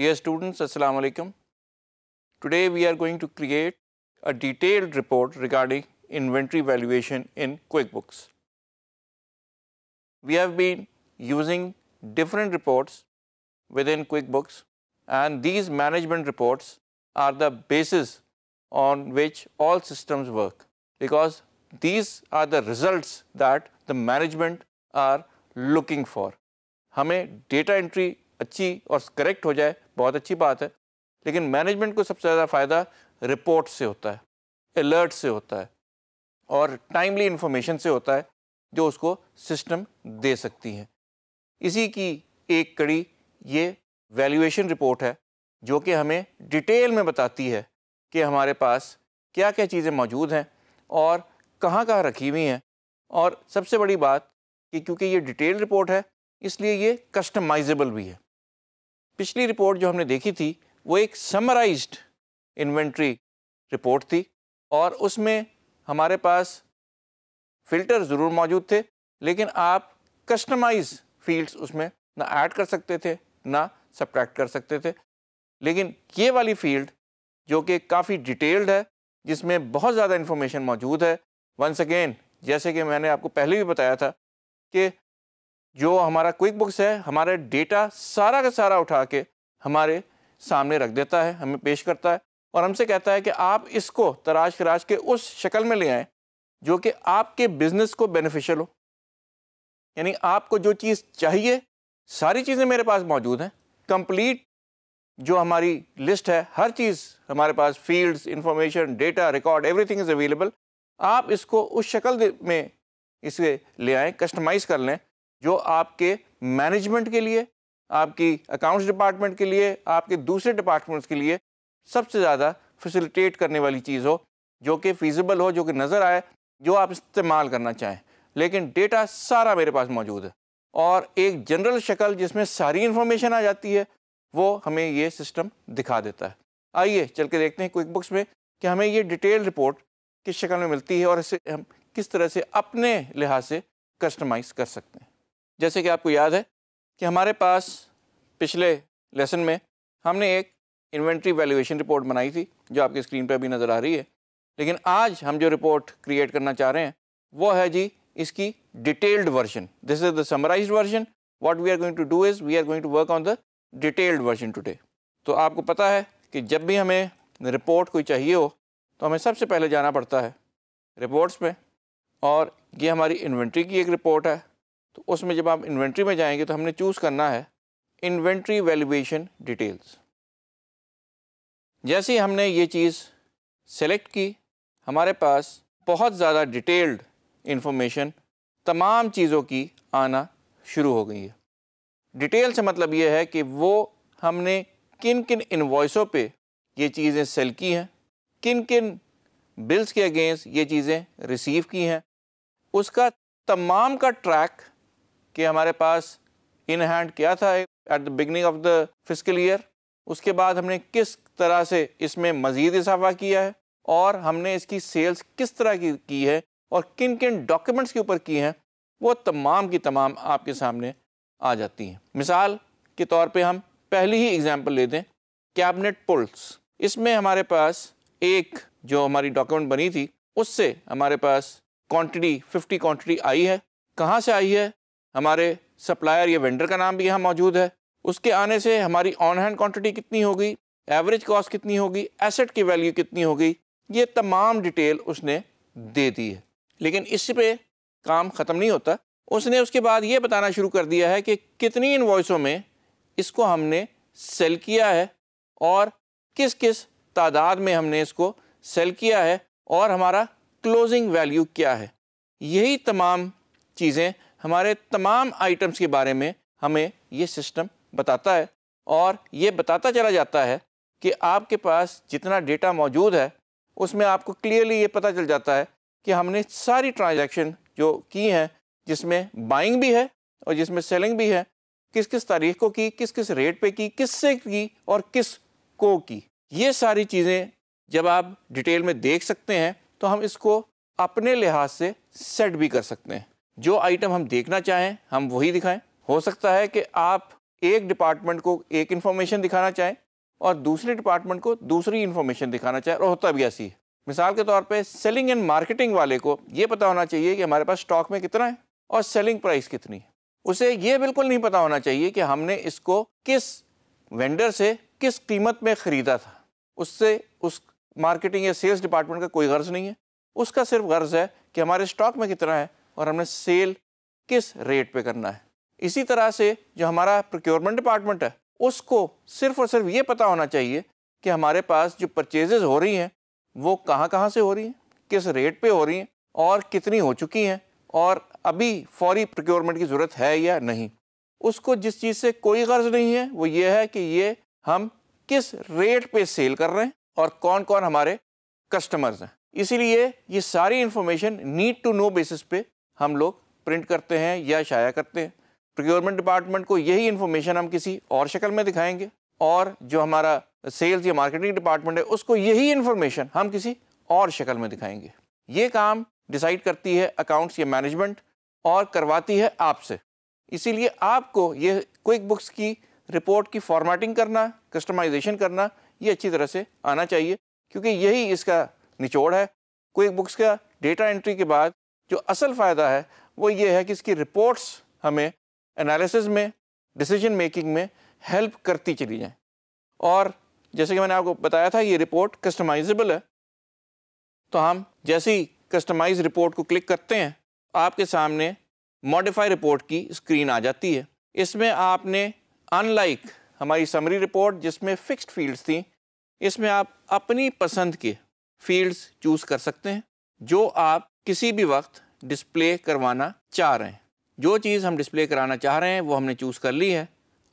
Dear students, Assalamu alaikum. Today we are going to create a detailed report regarding inventory valuation in QuickBooks. We have been using different reports within QuickBooks and these management reports are the basis on which all systems work because these are the results that the management are looking for. हमें data entry अच्छी और correct हो जाए बहुत अच्छी बात है लेकिन मैनेजमेंट को सबसे ज़्यादा फ़ायदा रिपोर्ट से होता है अलर्ट से होता है और टाइमली इन्फॉर्मेशन से होता है जो उसको सिस्टम दे सकती हैं इसी की एक कड़ी ये वैल्यूएशन रिपोर्ट है जो कि हमें डिटेल में बताती है कि हमारे पास क्या क्या चीज़ें मौजूद हैं और कहाँ कहाँ रखी हुई हैं और सबसे बड़ी बात कि क्योंकि ये डिटेल रिपोर्ट है इसलिए ये कस्टमाइजेबल भी है पिछली रिपोर्ट जो हमने देखी थी वो एक समराइज्ड इन्वेंट्री रिपोर्ट थी और उसमें हमारे पास फ़िल्टर ज़रूर मौजूद थे लेकिन आप कस्टमाइज फील्ड्स उसमें ना ऐड कर सकते थे ना सब्ट्रैक्ट कर सकते थे लेकिन ये वाली फील्ड जो कि काफ़ी डिटेल्ड है जिसमें बहुत ज़्यादा इन्फॉर्मेशन मौजूद है वंस अगेन जैसे कि मैंने आपको पहले भी बताया था कि जो हमारा क्विक बुक्स है हमारे डेटा सारा का सारा उठा के हमारे सामने रख देता है हमें पेश करता है और हमसे कहता है कि आप इसको तराश खराश के उस शक्ल में ले आएँ जो कि आपके बिजनेस को बेनिफिशियल हो यानी आपको जो चीज़ चाहिए सारी चीज़ें मेरे पास मौजूद हैं कंप्लीट जो हमारी लिस्ट है हर चीज़ हमारे पास fields information data record everything is available आप इसको उस शक्ल में इसे ले आएँ कस्टमाइज़ कर लें जो आपके मैनेजमेंट के लिए आपकी अकाउंट्स डिपार्टमेंट के लिए आपके दूसरे डिपार्टमेंट्स के लिए सबसे ज़्यादा फैसिलिटेट करने वाली चीज़ हो जो कि फिजिबल हो जो कि नज़र आए जो आप इस्तेमाल करना चाहें लेकिन डेटा सारा मेरे पास मौजूद है और एक जनरल शक्ल जिसमें सारी इन्फॉर्मेशन आ जाती है वो हमें ये सिस्टम दिखा देता है आइए चल के देखते हैं क्विक बुक्स में कि हमें ये डिटेल रिपोर्ट किस शक्ल में मिलती है और इसे हम किस तरह से अपने लिहाज से कस्टमाइज़ कर सकते हैं जैसे कि आपको याद है कि हमारे पास पिछले लेसन में हमने एक इन्वेंट्री वैल्यूएशन रिपोर्ट बनाई थी जो आपकी स्क्रीन पर अभी नज़र आ रही है लेकिन आज हम जो रिपोर्ट क्रिएट करना चाह रहे हैं वो है जी इसकी detailed version this is the summarise version what we are going to do is we are going to work on the detailed version today तो आपको पता है कि जब भी हमें रिपोर्ट कोई चाहिए हो तो हमें सबसे पहले जाना पड़ता है रिपोर्ट्स में और ये हमारी इन्वेंट्री की एक रिपोर्ट है तो उसमें जब आप इन्वेंट्री में जाएंगे तो हमने चूज़ करना है इन्वेंट्री वैल्यूएशन डिटेल्स जैसे हमने ये चीज़ सेलेक्ट की हमारे पास बहुत ज़्यादा डिटेल्ड इन्फॉर्मेशन तमाम चीज़ों की आना शुरू हो गई है डिटेल से मतलब ये है कि वो हमने किन किन इन्वॉइसों पे ये चीज़ें सेल की हैं किन किन बिल्स के अगेंस्ट ये चीज़ें रिसीव की हैं उसका तमाम का ट्रैक कि हमारे पास इन हैंड क्या था at the beginning of the physical year उसके बाद हमने किस तरह से इसमें मज़ीद इजाफा किया है और हमने इसकी सेल्स किस तरह की की है और किन किन डॉक्यूमेंट्स के ऊपर की हैं वो तमाम की तमाम आपके सामने आ जाती हैं मिसाल के तौर पे हम पहली ही एग्जांपल ले दें कैबिनेट पुल्स इसमें हमारे पास एक जो हमारी डॉक्यूमेंट बनी थी उससे हमारे पास क्वांटिटी फिफ्टी क्वांटिटी आई है कहाँ से आई है हमारे सप्लायर या वेंडर का नाम भी यहाँ मौजूद है उसके आने से हमारी ऑन हैंड क्वांटिटी कितनी होगी एवरेज कॉस्ट कितनी होगी एसेट की वैल्यू कितनी होगी ये तमाम डिटेल उसने दे दी है लेकिन इस पर काम ख़त्म नहीं होता उसने उसके बाद ये बताना शुरू कर दिया है कि कितनी वॉइसों में इसको हमने सेल किया है और किस किस तादाद में हमने इसको सेल किया है और हमारा क्लोजिंग वैल्यू क्या है यही तमाम चीज़ें हमारे तमाम आइटम्स के बारे में हमें ये सिस्टम बताता है और ये बताता चला जाता है कि आपके पास जितना डेटा मौजूद है उसमें आपको क्लियरली ये पता चल जाता है कि हमने सारी ट्रांजैक्शन जो की हैं जिसमें बाइंग भी है और जिसमें सेलिंग भी है किस किस तारीख को की किस किस रेट पे की किस से की और किस को की ये सारी चीज़ें जब आप डिटेल में देख सकते हैं तो हम इसको अपने लिहाज से सेट भी कर सकते हैं जो आइटम हम देखना चाहें हम वही दिखाएं हो सकता है कि आप एक डिपार्टमेंट को एक इन्फॉर्मेशन दिखाना चाहें और दूसरे डिपार्टमेंट को दूसरी इन्फॉर्मेशन दिखाना चाहें और होता भी ऐसी है मिसाल के तौर पे सेलिंग एंड मार्केटिंग वाले को ये पता होना चाहिए कि हमारे पास स्टॉक में कितना है और सेलिंग प्राइस कितनी है उसे ये बिल्कुल नहीं पता होना चाहिए कि हमने इसको किस वेंडर से किस कीमत में ख़रीदा था उससे उस मार्केटिंग या सेल्स डिपार्टमेंट का कोई गर्ज नहीं है उसका सिर्फ गर्ज है कि हमारे स्टॉक में कितना है और हमने सेल किस रेट पे करना है इसी तरह से जो हमारा प्रोक्योरमेंट डिपार्टमेंट है उसको सिर्फ और सिर्फ ये पता होना चाहिए कि हमारे पास जो परचेजेज हो रही हैं वो कहाँ कहाँ से हो रही हैं किस रेट पे हो रही हैं और कितनी हो चुकी हैं और अभी फौरी प्रोक्योरमेंट की ज़रूरत है या नहीं उसको जिस चीज़ से कोई गर्ज नहीं है वो ये है कि ये हम किस रेट पे सेल कर रहे हैं और कौन कौन हमारे कस्टमर्स हैं इसीलिए ये सारी information need to know basis पे हम लोग प्रिंट करते हैं या शाया करते हैं प्रिक्योरमेंट डिपार्टमेंट को यही इन्फॉर्मेशन हम किसी और शक्ल में दिखाएंगे और जो हमारा सेल्स या मार्केटिंग डिपार्टमेंट है उसको यही इन्फॉर्मेशन हम किसी और शक्ल में दिखाएंगे ये काम डिसाइड करती है अकाउंट्स या मैनेजमेंट और करवाती है आपसे इसीलिए आपको ये क्विक बुक्स की रिपोर्ट की फॉर्मेटिंग करना कस्टमाइजेशन करना ये अच्छी तरह से आना चाहिए क्योंकि यही इसका निचोड़ है क्विक बुक्स का डेटा एंट्री के बाद जो असल फ़ायदा है वो ये है कि इसकी रिपोर्ट्स हमें एनालिसिस में डिसीजन मेकिंग में हेल्प करती चली जाएँ और जैसे कि मैंने आपको बताया था ये रिपोर्ट कस्टमाइजेबल है तो हम जैसी कस्टमाइज रिपोर्ट को क्लिक करते हैं आपके सामने मॉडिफाई रिपोर्ट की स्क्रीन आ जाती है इसमें आपने अनलाइक हमारी समरी रिपोर्ट जिसमें फिक्स्ड फील्ड्स थी इसमें आप अपनी पसंद के फील्ड्स चूज़ कर सकते हैं जो आप किसी भी वक्त डिस्प्ले करवाना चाह रहे हैं जो चीज़ हम डिस्प्ले कराना चाह रहे हैं वो हमने चूज़ कर ली है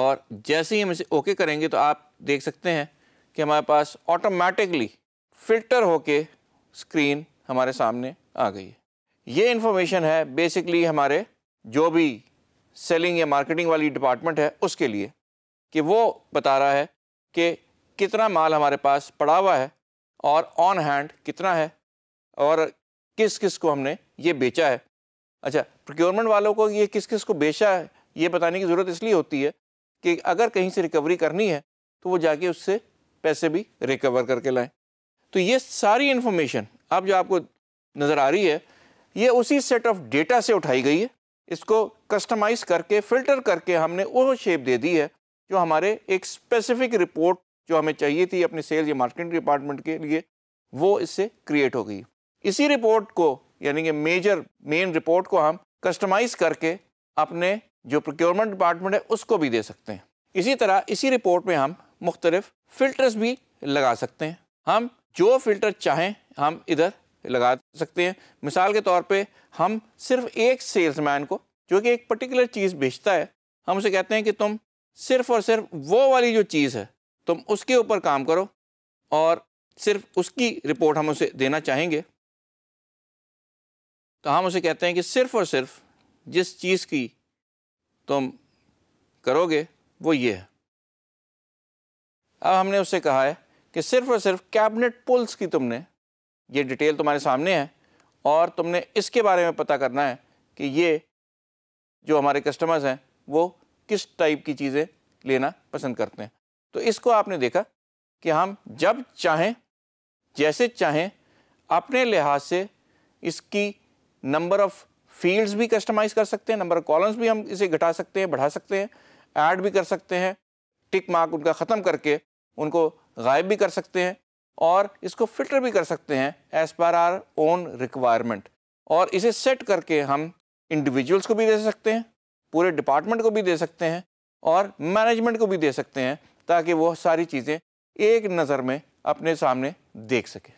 और जैसे ही हम इसे ओके करेंगे तो आप देख सकते हैं कि हमारे पास ऑटोमेटिकली फ़िल्टर होके स्क्रीन हमारे सामने आ गई है ये इन्फॉर्मेशन है बेसिकली हमारे जो भी सेलिंग या मार्केटिंग वाली डिपार्टमेंट है उसके लिए कि वो बता रहा है कि कितना माल हमारे पास पड़ा हुआ है और ऑन हैंड कितना है और किस किस को हमने ये बेचा है अच्छा प्रोक्योरमेंट वालों को ये किस किस को बेचा है ये बताने की ज़रूरत इसलिए होती है कि अगर कहीं से रिकवरी करनी है तो वो जाके उससे पैसे भी रिकवर करके लाएं तो ये सारी इन्फॉर्मेशन अब जो आपको नज़र आ रही है ये उसी सेट ऑफ डेटा से उठाई गई है इसको कस्टमाइज करके फिल्टर करके हमने वो शेप दे दी है जो हमारे एक स्पेसिफिक रिपोर्ट जो हमें चाहिए थी अपने सेल्स या मार्केटिंग डिपार्टमेंट के लिए वो इससे क्रिएट हो गई इसी रिपोर्ट को यानी कि मेजर मेन रिपोर्ट को हम कस्टमाइज करके अपने जो प्रोक्योरमेंट डिपार्टमेंट है उसको भी दे सकते हैं इसी तरह इसी रिपोर्ट में हम मुख्तलिफ फ़िल्टर्स भी लगा सकते हैं हम जो फ़िल्टर चाहें हम इधर लगा सकते हैं मिसाल के तौर पे हम सिर्फ एक सेल्समैन को जो कि एक पर्टिकुलर चीज़ बेचता है हम उसे कहते हैं कि तुम सिर्फ और सिर्फ वो वाली जो चीज़ है तुम उसके ऊपर काम करो और सिर्फ उसकी रिपोर्ट हम उसे देना चाहेंगे तो हम उसे कहते हैं कि सिर्फ और सिर्फ जिस चीज़ की तुम करोगे वो ये है अब हमने उससे कहा है कि सिर्फ और सिर्फ कैबिनेट पुल्स की तुमने ये डिटेल तुम्हारे सामने है और तुमने इसके बारे में पता करना है कि ये जो हमारे कस्टमर्स हैं वो किस टाइप की चीज़ें लेना पसंद करते हैं तो इसको आपने देखा कि हम जब चाहें जैसे चाहें अपने लिहाज से इसकी नंबर ऑफ फील्ड्स भी कस्टमाइज कर सकते हैं नंबर ऑफ कॉलम्स भी हम इसे घटा सकते हैं बढ़ा सकते हैं ऐड भी कर सकते हैं टिक मार्क उनका ख़त्म करके उनको गायब भी कर सकते हैं और इसको फिल्टर भी कर सकते हैं as per our own requirement और इसे सेट करके हम इंडिविजुअल्स को भी दे सकते हैं पूरे डिपार्टमेंट को भी दे सकते हैं और मैनेजमेंट को भी दे सकते हैं ताकि वो सारी चीज़ें एक नज़र में अपने सामने देख सके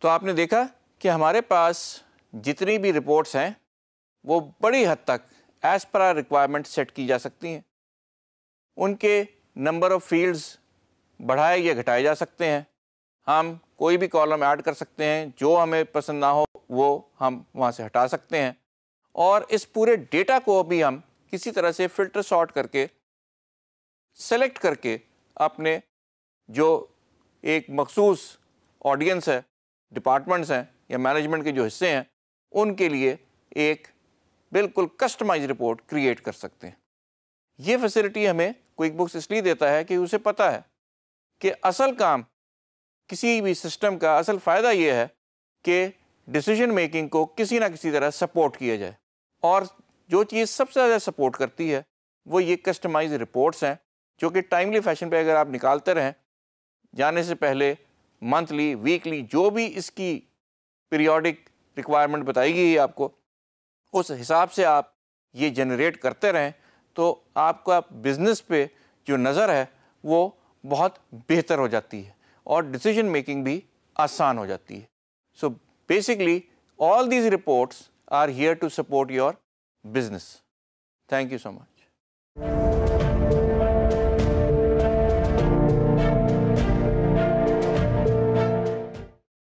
तो आपने देखा कि हमारे पास जितनी भी रिपोर्ट्स हैं वो बड़ी हद तक as per are requirement set की जा सकती हैं उनके नंबर ऑफ़ फील्ड्स बढ़ाए या घटाए जा सकते हैं हम कोई भी कॉलम ऐड कर सकते हैं जो हमें पसंद ना हो वो हम वहाँ से हटा सकते हैं और इस पूरे डेटा को भी हम किसी तरह से फ़िल्टर सॉर्ट करके सेलेक्ट करके अपने जो एक मखसूस ऑडियंस है डिपार्टमेंट्स हैं या मैनेजमेंट के जो हिस्से हैं उनके लिए एक बिल्कुल कस्टमाइज रिपोर्ट क्रिएट कर सकते हैं ये फैसिलिटी हमें क्विक बुक्स इसलिए देता है कि उसे पता है कि असल काम किसी भी सिस्टम का असल फ़ायदा ये है कि डिसीजन मेकिंग को किसी ना किसी तरह सपोर्ट किया जाए और जो चीज़ सबसे ज़्यादा सपोर्ट करती है वो ये कस्टमाइज रिपोर्ट्स हैं जो कि टाइमली फैशन पे अगर आप निकालते रहें जाने से पहले मंथली वीकली जो भी इसकी पीरियोडिक रिक्वायरमेंट बताई गई है आपको उस हिसाब से आप ये जनरेट करते रहें तो आपका बिज़नेस पे जो नज़र है वो बहुत बेहतर हो जाती है और डिसीजन मेकिंग भी आसान हो जाती है so basically all these reports are here to support your business thank you so much